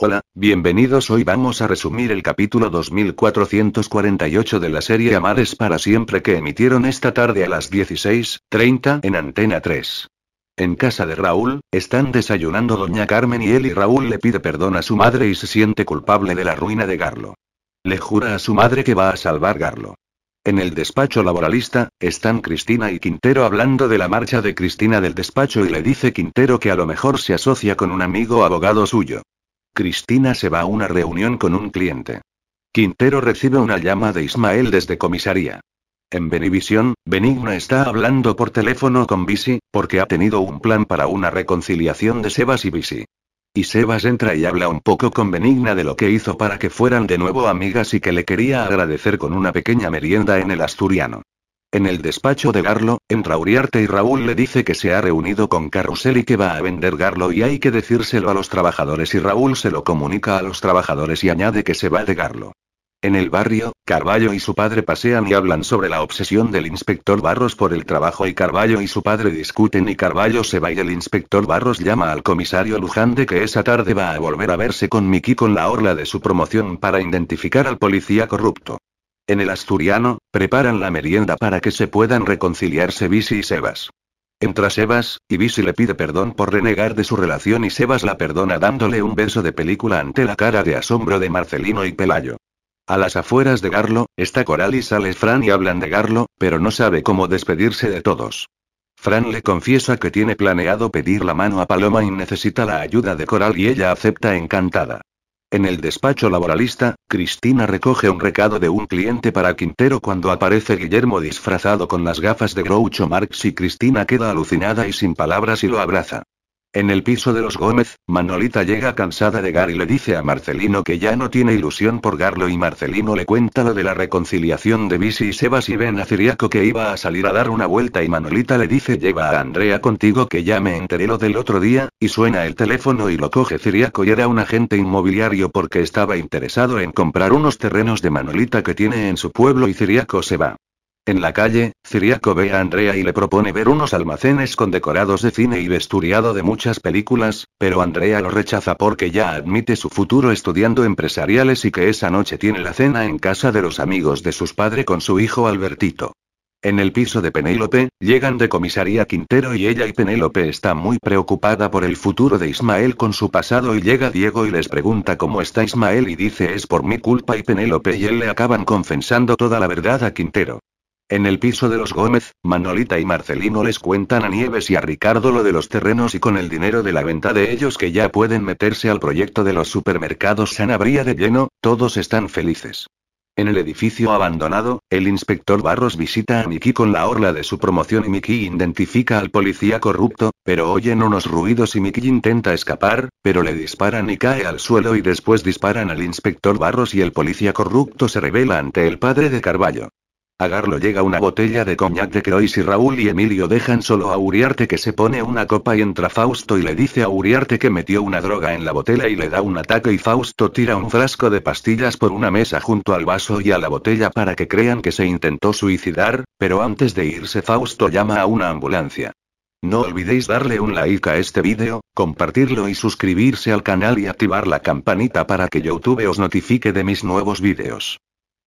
Hola, bienvenidos hoy vamos a resumir el capítulo 2448 de la serie Amares para siempre que emitieron esta tarde a las 16.30 en Antena 3. En casa de Raúl, están desayunando doña Carmen y él y Raúl le pide perdón a su madre y se siente culpable de la ruina de Garlo. Le jura a su madre que va a salvar Garlo. En el despacho laboralista, están Cristina y Quintero hablando de la marcha de Cristina del despacho y le dice Quintero que a lo mejor se asocia con un amigo abogado suyo. Cristina se va a una reunión con un cliente. Quintero recibe una llama de Ismael desde comisaría. En Benivisión, Benigna está hablando por teléfono con Bisi, porque ha tenido un plan para una reconciliación de Sebas y Bisi. Y Sebas entra y habla un poco con Benigna de lo que hizo para que fueran de nuevo amigas y que le quería agradecer con una pequeña merienda en el asturiano. En el despacho de Garlo, entra Uriarte y Raúl le dice que se ha reunido con Carrusel y que va a vender Garlo y hay que decírselo a los trabajadores y Raúl se lo comunica a los trabajadores y añade que se va de Garlo. En el barrio, Carballo y su padre pasean y hablan sobre la obsesión del inspector Barros por el trabajo y Carballo y su padre discuten y Carballo se va y el inspector Barros llama al comisario Luján de que esa tarde va a volver a verse con Miki con la orla de su promoción para identificar al policía corrupto. En el asturiano, preparan la merienda para que se puedan reconciliarse Bisi y Sebas. Entra Sebas, y Bisi le pide perdón por renegar de su relación y Sebas la perdona dándole un beso de película ante la cara de asombro de Marcelino y Pelayo. A las afueras de Garlo, está Coral y sale Fran y hablan de Garlo, pero no sabe cómo despedirse de todos. Fran le confiesa que tiene planeado pedir la mano a Paloma y necesita la ayuda de Coral y ella acepta encantada. En el despacho laboralista, Cristina recoge un recado de un cliente para Quintero cuando aparece Guillermo disfrazado con las gafas de Groucho Marx y Cristina queda alucinada y sin palabras y lo abraza. En el piso de los Gómez, Manolita llega cansada de Gar y le dice a Marcelino que ya no tiene ilusión por Garlo y Marcelino le cuenta lo de la reconciliación de Bisi y Sebas y ven a Ciriaco que iba a salir a dar una vuelta y Manolita le dice lleva a Andrea contigo que ya me enteré lo del otro día, y suena el teléfono y lo coge Ciriaco y era un agente inmobiliario porque estaba interesado en comprar unos terrenos de Manolita que tiene en su pueblo y Ciriaco se va. En la calle, Ciriaco ve a Andrea y le propone ver unos almacenes con decorados de cine y vesturiado de muchas películas, pero Andrea lo rechaza porque ya admite su futuro estudiando empresariales y que esa noche tiene la cena en casa de los amigos de sus padres con su hijo Albertito. En el piso de Penélope, llegan de comisaría Quintero y ella y Penélope está muy preocupada por el futuro de Ismael con su pasado y llega Diego y les pregunta cómo está Ismael y dice es por mi culpa y Penélope y él le acaban confesando toda la verdad a Quintero. En el piso de los Gómez, Manolita y Marcelino les cuentan a Nieves y a Ricardo lo de los terrenos y con el dinero de la venta de ellos que ya pueden meterse al proyecto de los supermercados Sanabria de lleno, todos están felices. En el edificio abandonado, el inspector Barros visita a Miki con la orla de su promoción y Miki identifica al policía corrupto, pero oyen unos ruidos y Miki intenta escapar, pero le disparan y cae al suelo y después disparan al inspector Barros y el policía corrupto se revela ante el padre de Carballo. A Garlo llega una botella de coñac de Croix y Raúl y Emilio dejan solo a Uriarte que se pone una copa y entra Fausto y le dice a Uriarte que metió una droga en la botella y le da un ataque y Fausto tira un frasco de pastillas por una mesa junto al vaso y a la botella para que crean que se intentó suicidar, pero antes de irse Fausto llama a una ambulancia. No olvidéis darle un like a este vídeo, compartirlo y suscribirse al canal y activar la campanita para que YouTube os notifique de mis nuevos vídeos.